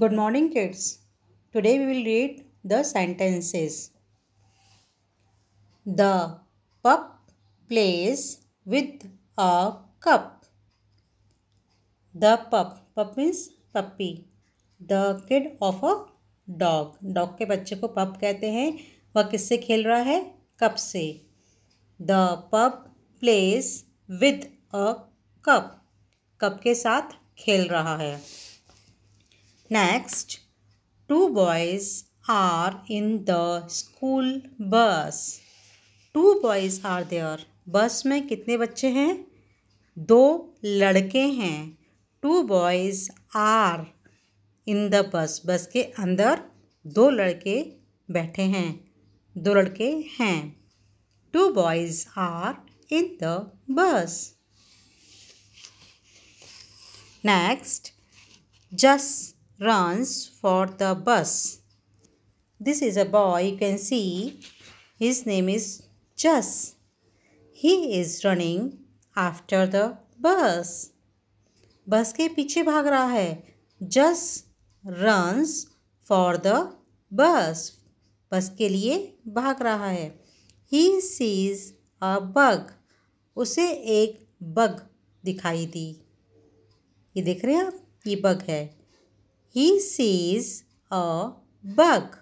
Good morning kids. Today we will read the sentences. The pup plays with a cup. The pup. Pup means puppy. The kid of a dog. Dog के बच्चे को pup कहते हैं वह किससे खेल रहा है कप से the pup place with a cup cup के साथ खेल रहा है Next, two boys are in the school bus. Two boys are there. Bus में कितने बच्चे हैं दो लड़के हैं Two boys are in the bus. बस के अंदर दो लड़के बैठे हैं दो लड़के हैं Two boys are in the bus. Next, just runs for the bus. This is a boy, you can see his name is jas He is running after the bus. bus ke piche bhag raha hai jas runs for the bus bus ke liye bhag raha hai he sees a bug use ek bug dikhai di ye dekh rahe hain आप ये bug है He sees a bug.